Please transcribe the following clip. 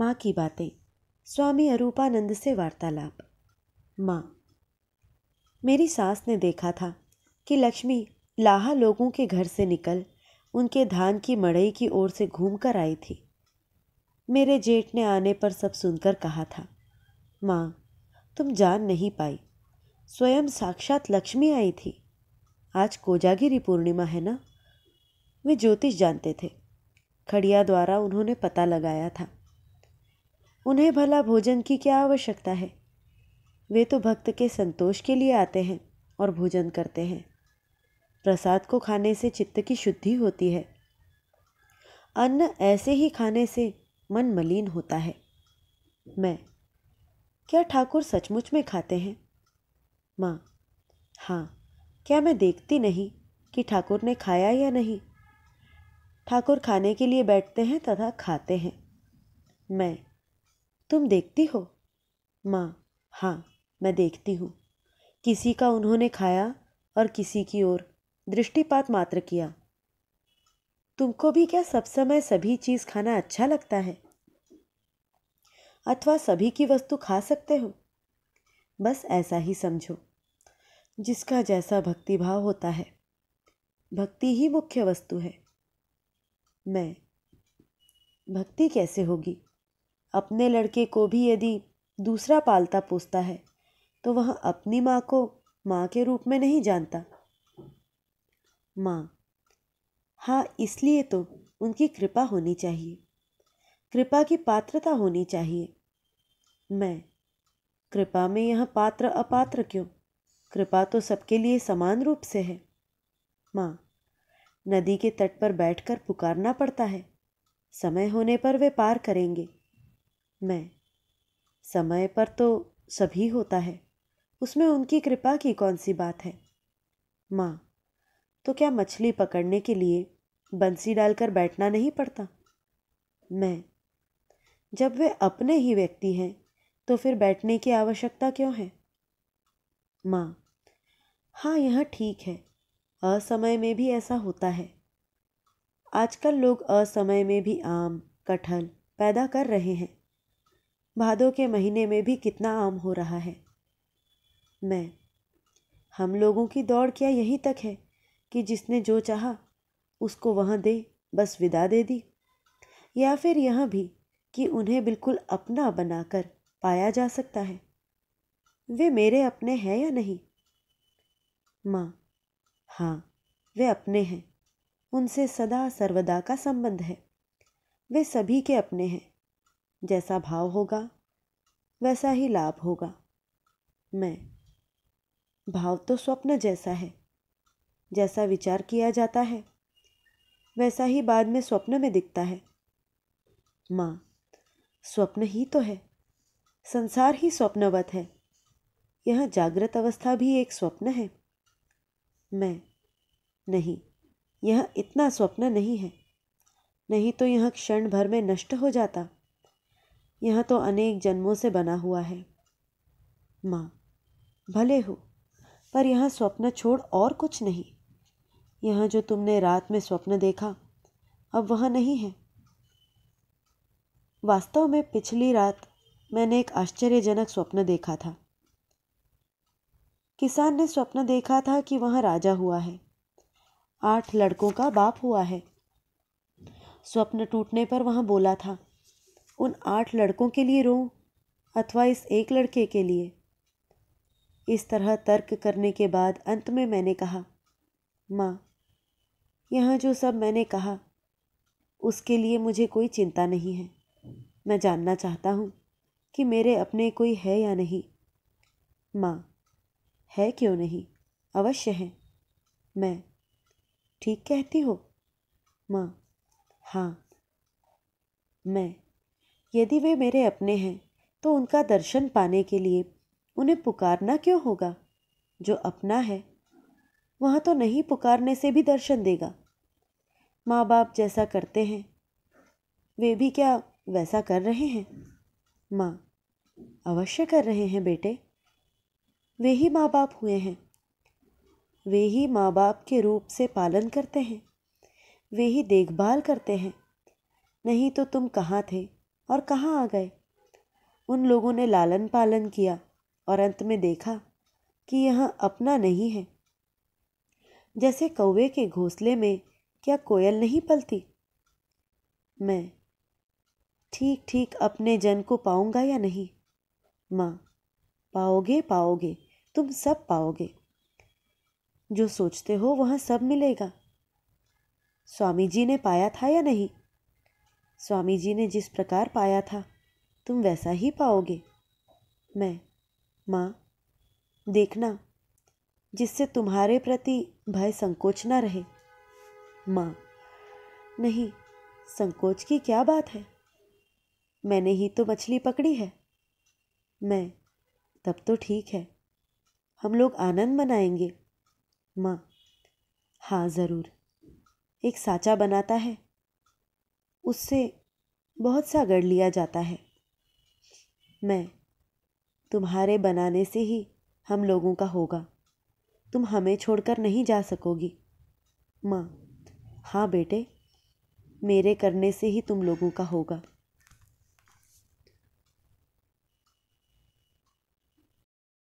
माँ की बातें स्वामी अरूपानंद से वार्तालाप माँ मेरी सास ने देखा था कि लक्ष्मी लाहा लोगों के घर से निकल उनके धान की मड़ई की ओर से घूम कर आई थी मेरे जेठ ने आने पर सब सुनकर कहा था माँ तुम जान नहीं पाई स्वयं साक्षात लक्ष्मी आई थी आज कोजागिरी पूर्णिमा है ना वे ज्योतिष जानते थे खड़िया द्वारा उन्होंने पता लगाया था उन्हें भला भोजन की क्या आवश्यकता है वे तो भक्त के संतोष के लिए आते हैं और भोजन करते हैं प्रसाद को खाने से चित्त की शुद्धि होती है अन्न ऐसे ही खाने से मन मलिन होता है मैं क्या ठाकुर सचमुच में खाते हैं माँ हाँ क्या मैं देखती नहीं कि ठाकुर ने खाया या नहीं ठाकुर खाने के लिए बैठते हैं तथा खाते हैं मैं तुम देखती हो माँ हाँ मैं देखती हूँ किसी का उन्होंने खाया और किसी की ओर दृष्टिपात मात्र किया तुमको भी क्या सब समय सभी चीज़ खाना अच्छा लगता है अथवा सभी की वस्तु खा सकते हो बस ऐसा ही समझो जिसका जैसा भक्ति भाव होता है भक्ति ही मुख्य वस्तु है मैं भक्ति कैसे होगी अपने लड़के को भी यदि दूसरा पालता पोसता है तो वह अपनी माँ को माँ के रूप में नहीं जानता माँ हाँ इसलिए तो उनकी कृपा होनी चाहिए कृपा की पात्रता होनी चाहिए मैं कृपा में यह पात्र अपात्र क्यों कृपा तो सबके लिए समान रूप से है माँ नदी के तट पर बैठकर पुकारना पड़ता है समय होने पर वे पार करेंगे मैं समय पर तो सभी होता है उसमें उनकी कृपा की कौन सी बात है माँ तो क्या मछली पकड़ने के लिए बंसी डालकर बैठना नहीं पड़ता मैं जब वे अपने ही व्यक्ति हैं तो फिर बैठने की आवश्यकता क्यों है माँ हाँ यह ठीक है असमय में भी ऐसा होता है आजकल लोग असमय में भी आम कटहल पैदा कर रहे हैं भादों के महीने में भी कितना आम हो रहा है मैं हम लोगों की दौड़ क्या यहीं तक है कि जिसने जो चाहा उसको वहाँ दे बस विदा दे दी या फिर यह भी कि उन्हें बिल्कुल अपना बनाकर पाया जा सकता है वे मेरे अपने हैं या नहीं माँ हाँ वे अपने हैं उनसे सदा सर्वदा का संबंध है वे सभी के अपने हैं जैसा भाव होगा वैसा ही लाभ होगा मैं भाव तो स्वप्न जैसा है जैसा विचार किया जाता है वैसा ही बाद में स्वप्न में दिखता है माँ स्वप्न ही तो है संसार ही स्वप्नवत है यह जागृत अवस्था भी एक स्वप्न है मैं नहीं यह इतना स्वप्न नहीं है नहीं तो यह क्षण भर में नष्ट हो जाता यह तो अनेक जन्मों से बना हुआ है माँ भले हो पर यह स्वप्न छोड़ और कुछ नहीं यह जो तुमने रात में स्वप्न देखा अब वह नहीं है वास्तव में पिछली रात मैंने एक आश्चर्यजनक स्वप्न देखा था किसान ने स्वप्न देखा था कि वह राजा हुआ है आठ लड़कों का बाप हुआ है स्वप्न टूटने पर वह बोला था उन आठ लड़कों के लिए रो अथवा इस एक लड़के के लिए इस तरह तर्क करने के बाद अंत में मैंने कहा माँ यहाँ जो सब मैंने कहा उसके लिए मुझे कोई चिंता नहीं है मैं जानना चाहता हूँ कि मेरे अपने कोई है या नहीं माँ है क्यों नहीं अवश्य है मैं ठीक कहती हो माँ हाँ मैं यदि वे मेरे अपने हैं तो उनका दर्शन पाने के लिए उन्हें पुकारना क्यों होगा जो अपना है वह तो नहीं पुकारने से भी दर्शन देगा माँ बाप जैसा करते हैं वे भी क्या वैसा कर रहे हैं माँ अवश्य कर रहे हैं बेटे वे ही माँ बाप हुए हैं वे ही माँ बाप के रूप से पालन करते हैं वे ही देखभाल करते हैं नहीं तो तुम कहाँ थे और कहाँ आ गए उन लोगों ने लालन पालन किया और अंत में देखा कि यह अपना नहीं है जैसे कौवे के घोंसले में क्या कोयल नहीं पलती मैं ठीक ठीक अपने जन को पाऊंगा या नहीं माँ पाओगे पाओगे तुम सब पाओगे जो सोचते हो वह सब मिलेगा स्वामी जी ने पाया था या नहीं स्वामी जी ने जिस प्रकार पाया था तुम वैसा ही पाओगे मैं माँ देखना जिससे तुम्हारे प्रति भय संकोच न रहे माँ नहीं संकोच की क्या बात है मैंने ही तो मछली पकड़ी है मैं तब तो ठीक है हम लोग आनंद मनाएंगे माँ हाँ ज़रूर एक साचा बनाता है उससे बहुत सा गढ़ लिया जाता है मैं तुम्हारे बनाने से ही हम लोगों का होगा तुम हमें छोड़कर नहीं जा सकोगी माँ हाँ बेटे मेरे करने से ही तुम लोगों का होगा